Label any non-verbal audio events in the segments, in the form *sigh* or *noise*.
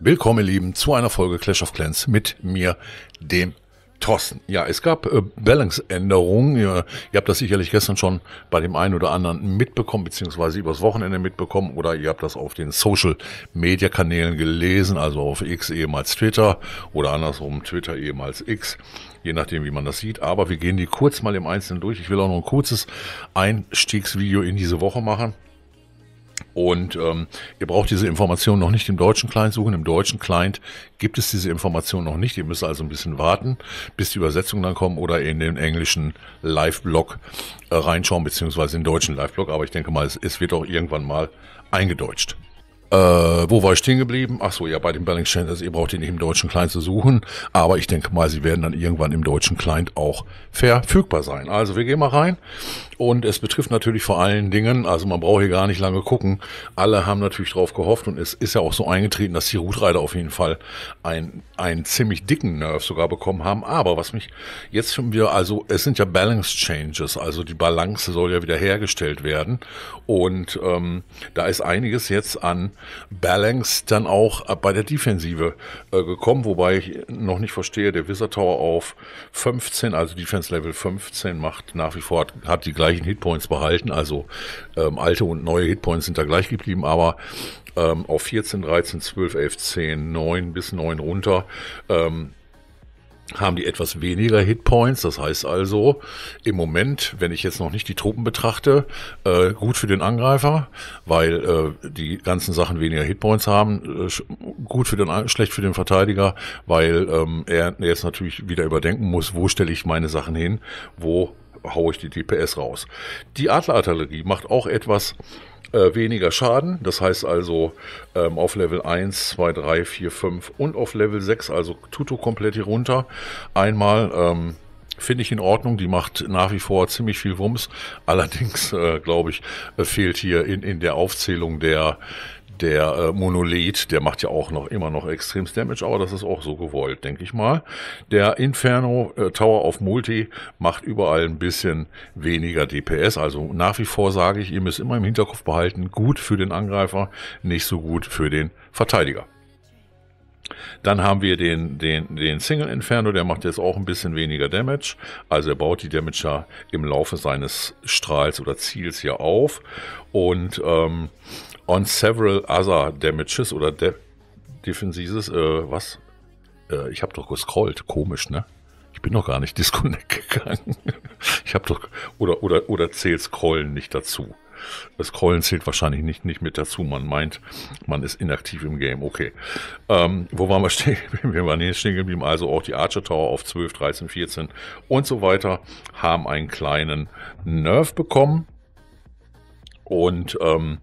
Willkommen, ihr Lieben, zu einer Folge Clash of Clans mit mir, dem Thorsten. Ja, es gab äh, balance Ihr, ihr, habt das sicherlich gestern schon bei dem einen oder anderen mitbekommen, beziehungsweise übers Wochenende mitbekommen, oder ihr habt das auf den Social-Media-Kanälen gelesen, also auf X ehemals Twitter oder andersrum Twitter ehemals X, je nachdem, wie man das sieht. Aber wir gehen die kurz mal im Einzelnen durch. Ich will auch noch ein kurzes Einstiegsvideo in diese Woche machen. Und ähm, ihr braucht diese Information noch nicht im deutschen Client suchen. Im deutschen Client gibt es diese Information noch nicht. Ihr müsst also ein bisschen warten, bis die Übersetzungen dann kommen oder in den englischen Live-Blog äh, reinschauen, beziehungsweise in den deutschen Live-Blog. Aber ich denke mal, es, es wird auch irgendwann mal eingedeutscht. Äh, wo war ich stehen geblieben? Ach so, ja, bei den Balance Channels, ihr braucht die nicht im deutschen Client zu suchen, aber ich denke mal, sie werden dann irgendwann im deutschen Client auch verfügbar sein. Also wir gehen mal rein und es betrifft natürlich vor allen Dingen, also man braucht hier gar nicht lange gucken, alle haben natürlich drauf gehofft und es ist ja auch so eingetreten, dass die Rootreiter auf jeden Fall einen, einen ziemlich dicken Nerv sogar bekommen haben, aber was mich jetzt schon wieder, also es sind ja Balance Changes, also die Balance soll ja wieder hergestellt werden und ähm, da ist einiges jetzt an Balance dann auch bei der Defensive äh, gekommen, wobei ich noch nicht verstehe, der Wizard Tower auf 15, also Defense Level 15 macht nach wie vor, hat, hat die gleichen Hitpoints behalten, also ähm, alte und neue Hitpoints sind da gleich geblieben, aber ähm, auf 14, 13, 12, 11, 10, 9 bis 9 runter. Ähm, haben die etwas weniger Hitpoints. Das heißt also, im Moment, wenn ich jetzt noch nicht die Truppen betrachte, äh, gut für den Angreifer, weil äh, die ganzen Sachen weniger Hitpoints haben. Äh, gut für den, schlecht für den Verteidiger, weil ähm, er jetzt natürlich wieder überdenken muss, wo stelle ich meine Sachen hin, wo haue ich die DPS raus. Die Adlerartillerie macht auch etwas äh, weniger Schaden. Das heißt also ähm, auf Level 1, 2, 3, 4, 5 und auf Level 6, also Tuto komplett hier runter. Einmal ähm, finde ich in Ordnung. Die macht nach wie vor ziemlich viel Wumms. Allerdings, äh, glaube ich, äh, fehlt hier in, in der Aufzählung der der äh, Monolith, der macht ja auch noch immer noch extremes Damage, aber das ist auch so gewollt, denke ich mal. Der Inferno äh, Tower auf Multi macht überall ein bisschen weniger DPS. Also nach wie vor sage ich, ihr müsst immer im Hinterkopf behalten, gut für den Angreifer, nicht so gut für den Verteidiger. Dann haben wir den, den, den Single Inferno, der macht jetzt auch ein bisschen weniger Damage. Also er baut die Damage ja im Laufe seines Strahls oder Ziels hier auf. Und ähm, on several other damages oder de defensives, äh, was? Äh, ich habe doch gescrollt, komisch, ne? Ich bin noch gar nicht *laughs* disconnect gegangen. ich habe doch, oder, oder, oder zählt Scrollen nicht dazu? Das Scrollen zählt wahrscheinlich nicht, nicht mit dazu. Man meint, man ist inaktiv im Game. Okay. Ähm, wo waren wir stehen? *laughs* Wir waren hier stehen geblieben. Also auch die Archer Tower auf 12, 13, 14 und so weiter haben einen kleinen Nerf bekommen. Und ähm,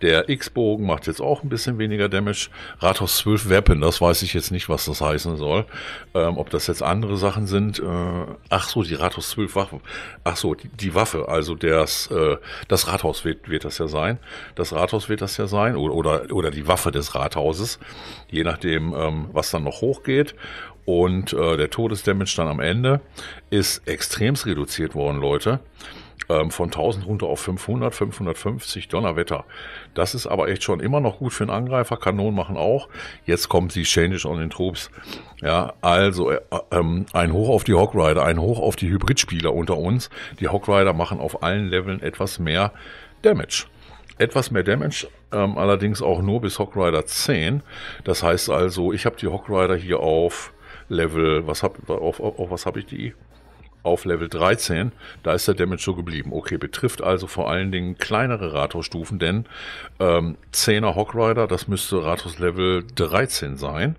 der X-Bogen macht jetzt auch ein bisschen weniger Damage. Rathaus 12 Weapon, das weiß ich jetzt nicht, was das heißen soll. Ähm, ob das jetzt andere Sachen sind. Äh, ach so, die Rathaus 12 Waffe. Ach so, die, die Waffe, also das, äh, das Rathaus wird, wird das ja sein. Das Rathaus wird das ja sein. Oder, oder, oder die Waffe des Rathauses. Je nachdem, ähm, was dann noch hochgeht. Und äh, der Todesdamage dann am Ende ist extremst reduziert worden, Leute ähm, von 1000 runter auf 500, 550, Donnerwetter. Das ist aber echt schon immer noch gut für einen Angreifer. Kanonen machen auch. Jetzt kommt sie Changes on den Troops. Ja, also äh, ähm, ein Hoch auf die Rider, ein Hoch auf die Hybridspieler unter uns. Die Rider machen auf allen Leveln etwas mehr Damage etwas mehr Damage, ähm, allerdings auch nur bis Rider 10. Das heißt also, ich habe die Rider hier auf Level, was hab, auf, auf, auf was habe ich die? auf Level 13, da ist der Damage so geblieben. Okay, betrifft also vor allen Dingen kleinere Rathausstufen, denn ähm, 10er Hockrider, das müsste Rathaus Level 13 sein.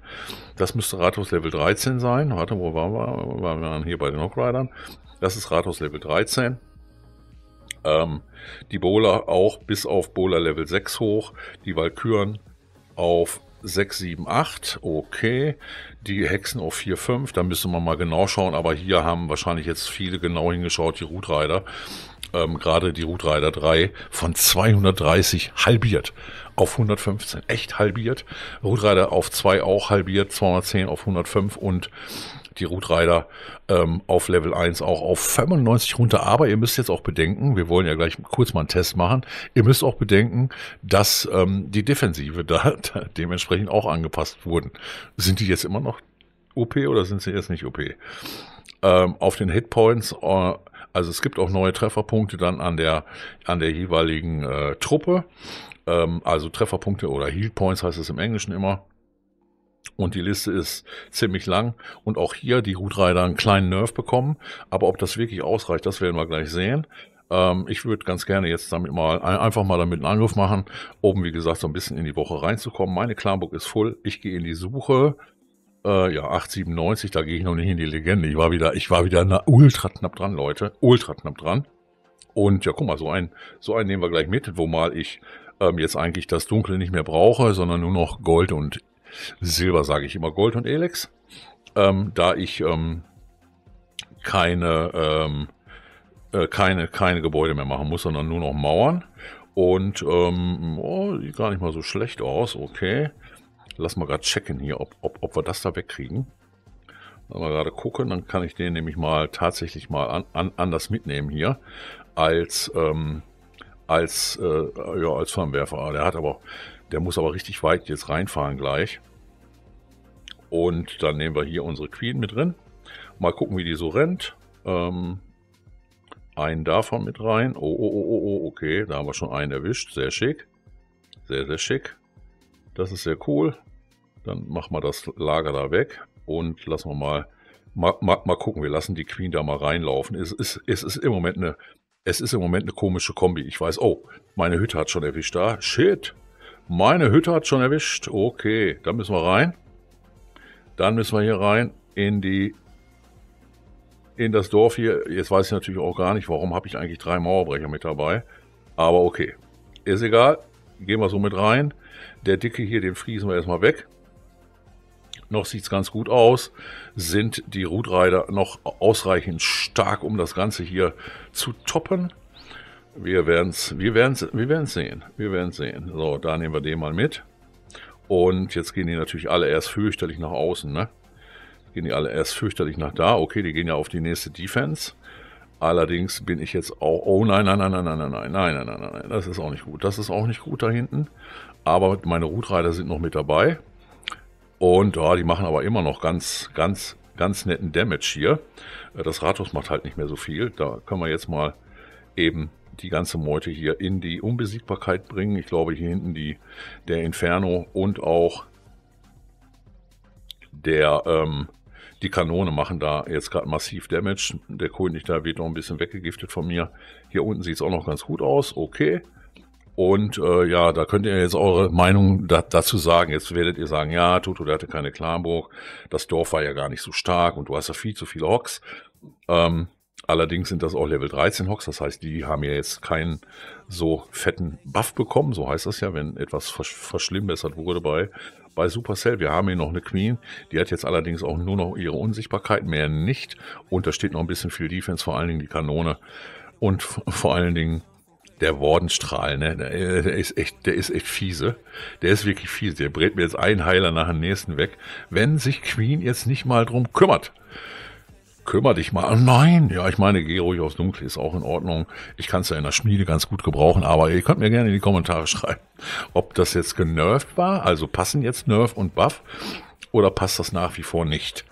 Das müsste Rathaus Level 13 sein. Warte, wo waren wir? Waren wir hier bei den Hockridern? Das ist Rathaus Level 13. Ähm, die Bowler auch bis auf Bowler Level 6 hoch, die Valkyren auf 6, 7, 8, okay. Die Hexen auf 4, 5, da müssen wir mal genau schauen, aber hier haben wahrscheinlich jetzt viele genau hingeschaut, die Rootreiter, ähm, gerade die Rootreiter 3 von 230 halbiert auf 115, echt halbiert. Rootreiter auf 2 auch halbiert, 210 auf 105 und die Root Rider ähm, auf Level 1 auch auf 95 runter. Aber ihr müsst jetzt auch bedenken, wir wollen ja gleich kurz mal einen Test machen, ihr müsst auch bedenken, dass ähm, die Defensive da, *laughs* da dementsprechend auch angepasst wurden. Sind die jetzt immer noch OP oder sind sie jetzt nicht OP? Ähm, auf den Hitpoints, äh, also es gibt auch neue Trefferpunkte dann an der, an der jeweiligen äh, Truppe. Ähm, also Trefferpunkte oder Heal heißt es im Englischen immer. Und die Liste ist ziemlich lang. Und auch hier die Hutreiter einen kleinen Nerv bekommen. Aber ob das wirklich ausreicht, das werden wir gleich sehen. Ähm, ich würde ganz gerne jetzt damit mal einfach mal damit einen Angriff machen, um wie gesagt so ein bisschen in die Woche reinzukommen. Meine Klarburg ist voll. Ich gehe in die Suche. Äh, ja, 897, da gehe ich noch nicht in die Legende. Ich war wieder, ich war wieder na, ultra knapp dran, Leute. Ultra knapp dran. Und ja, guck mal, so einen, so einen nehmen wir gleich mit, wo mal ich ähm, jetzt eigentlich das Dunkle nicht mehr brauche, sondern nur noch Gold und Silber sage ich immer, Gold und Elex, ähm, da ich ähm, keine, ähm, äh, keine, keine Gebäude mehr machen muss, sondern nur noch Mauern. Und ähm, oh, sieht gar nicht mal so schlecht aus, okay. Lass mal gerade checken hier, ob, ob, ob wir das da wegkriegen. Lass mal gerade gucken, dann kann ich den nämlich mal tatsächlich mal an, an, anders mitnehmen hier als, ähm, als, äh, ja, als Flammenwerfer. Ah, der hat aber der muss aber richtig weit jetzt reinfahren gleich. Und dann nehmen wir hier unsere Queen mit drin. Mal gucken, wie die so rennt. Ähm, einen davon mit rein. Oh, oh, oh, oh, oh okay. Da haben wir schon einen erwischt. Sehr schick. Sehr, sehr schick. Das ist sehr cool. Dann machen wir das Lager da weg und lassen wir mal, mal, mal, mal gucken. Wir lassen die Queen da mal reinlaufen. Es ist, es ist im Moment eine, es ist im Moment eine komische Kombi. Ich weiß, oh, meine Hütte hat schon erwischt da. Ah, shit. Meine Hütte hat schon erwischt. Okay, dann müssen wir rein. Dann müssen wir hier rein in die in das Dorf hier. Jetzt weiß ich natürlich auch gar nicht, warum habe ich eigentlich drei Mauerbrecher mit dabei. Aber okay, ist egal. Gehen wir so mit rein. Der Dicke hier, den friesen wir erstmal weg. Noch sieht es ganz gut aus. Sind die Rootreiter noch ausreichend stark, um das Ganze hier zu toppen? Wir werden es wir werden's, wir werden's sehen. Wir werden sehen. So, da nehmen wir den mal mit. Und jetzt gehen die natürlich alle erst fürchterlich nach außen. Ne? Gehen die alle erst fürchterlich nach da. Okay, die gehen ja auf die nächste Defense. Allerdings bin ich jetzt auch. Oh nein, nein, nein, nein, nein, nein, nein, nein, nein, nein, nein. Das ist auch nicht gut. Das ist auch nicht gut da hinten. Aber meine Rootreiter sind noch mit dabei. Und ja, die machen aber immer noch ganz, ganz, ganz netten Damage hier. Das Rathaus macht halt nicht mehr so viel. Da können wir jetzt mal eben die ganze Meute hier in die Unbesiegbarkeit bringen. Ich glaube, hier hinten die, der Inferno und auch der, ähm, die Kanone machen da jetzt gerade massiv Damage. Der König da wird noch ein bisschen weggegiftet von mir. Hier unten sieht es auch noch ganz gut aus. Okay. Und äh, ja, da könnt ihr jetzt eure Meinung da, dazu sagen. Jetzt werdet ihr sagen, ja, Toto, der hatte keine Klarburg. Das Dorf war ja gar nicht so stark und du hast ja viel zu viele Hocks. Ähm, Allerdings sind das auch Level 13 Hocks, das heißt, die haben ja jetzt keinen so fetten Buff bekommen, so heißt das ja, wenn etwas versch verschlimmbessert wurde bei, bei Supercell. Wir haben hier noch eine Queen, die hat jetzt allerdings auch nur noch ihre Unsichtbarkeit, mehr nicht. Und da steht noch ein bisschen viel Defense, vor allen Dingen die Kanone und vor allen Dingen der Wardenstrahl, ne? Der ist echt, der ist echt fiese. Der ist wirklich fiese. Der brät mir jetzt einen Heiler nach dem nächsten weg, wenn sich Queen jetzt nicht mal drum kümmert. Kümmer dich mal. Nein, ja, ich meine, geh ruhig aufs Dunkle, ist auch in Ordnung. Ich kann es ja in der Schmiede ganz gut gebrauchen, aber ihr könnt mir gerne in die Kommentare *laughs* schreiben, ob das jetzt genervt war, also passen jetzt Nerf und Buff, oder passt das nach wie vor nicht.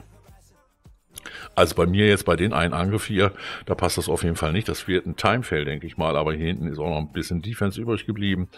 Also bei mir jetzt bei den einen Angriff hier, da passt das auf jeden Fall nicht. Das wird ein Timefail, denke ich mal, aber hier hinten ist auch noch ein bisschen Defense übrig geblieben.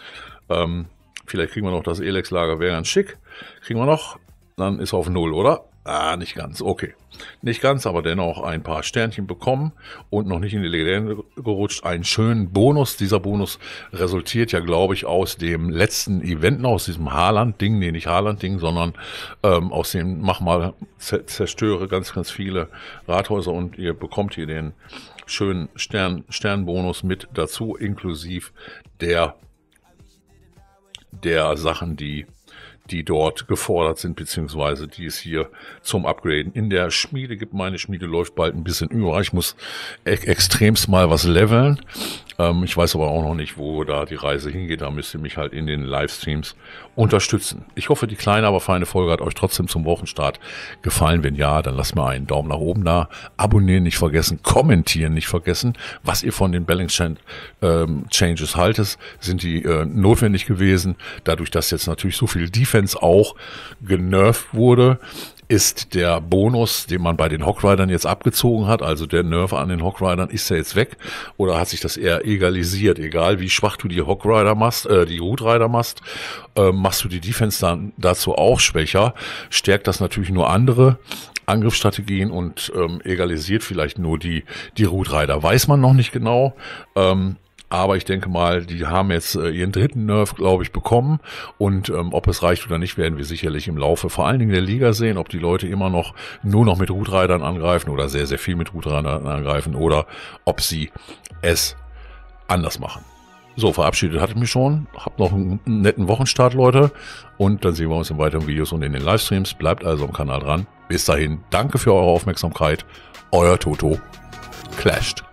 Ähm, vielleicht kriegen wir noch das Elex-Lager, wäre ganz schick. Kriegen wir noch, dann ist auf Null, oder? Ah, nicht ganz, okay. Nicht ganz, aber dennoch ein paar Sternchen bekommen und noch nicht in die Legende gerutscht. Einen schönen Bonus. Dieser Bonus resultiert ja, glaube ich, aus dem letzten Event noch, aus diesem haarland ding nee, nicht haarland ding sondern ähm, aus dem Mach mal, zerstöre ganz, ganz viele Rathäuser und ihr bekommt hier den schönen Stern, Sternbonus mit dazu, inklusive der, der Sachen, die die dort gefordert sind, beziehungsweise die es hier zum Upgraden in der Schmiede gibt. Meine Schmiede läuft bald ein bisschen über. Ich muss e extremst mal was leveln. Ähm, ich weiß aber auch noch nicht, wo da die Reise hingeht. Da müsst ihr mich halt in den Livestreams unterstützen. Ich hoffe, die kleine, aber feine Folge hat euch trotzdem zum Wochenstart gefallen. Wenn ja, dann lasst mir einen Daumen nach oben da. Abonnieren nicht vergessen, kommentieren nicht vergessen, was ihr von den Balance ähm, Changes haltet. Sind die äh, notwendig gewesen? Dadurch, dass jetzt natürlich so viel Defense Defense auch genervt wurde, ist der Bonus, den man bei den Hockridern jetzt abgezogen hat, also der Nerf an den Hockridern, ist er jetzt weg oder hat sich das eher egalisiert? Egal wie schwach du die Hockrider machst, äh, die Rootrider machst, äh, machst du die Defense dann dazu auch schwächer, stärkt das natürlich nur andere Angriffsstrategien und ähm, egalisiert vielleicht nur die, die Rootrider. Weiß man noch nicht genau. Ähm, aber ich denke mal, die haben jetzt äh, ihren dritten Nerf, glaube ich, bekommen. Und ähm, ob es reicht oder nicht, werden wir sicherlich im Laufe vor allen Dingen der Liga sehen, ob die Leute immer noch nur noch mit Rootreitern angreifen oder sehr, sehr viel mit Rootreitern angreifen oder ob sie es anders machen. So, verabschiedet hatte ich mich schon. Habt noch einen netten Wochenstart, Leute. Und dann sehen wir uns in weiteren Videos und in den Livestreams. Bleibt also am Kanal dran. Bis dahin, danke für eure Aufmerksamkeit. Euer Toto clashed.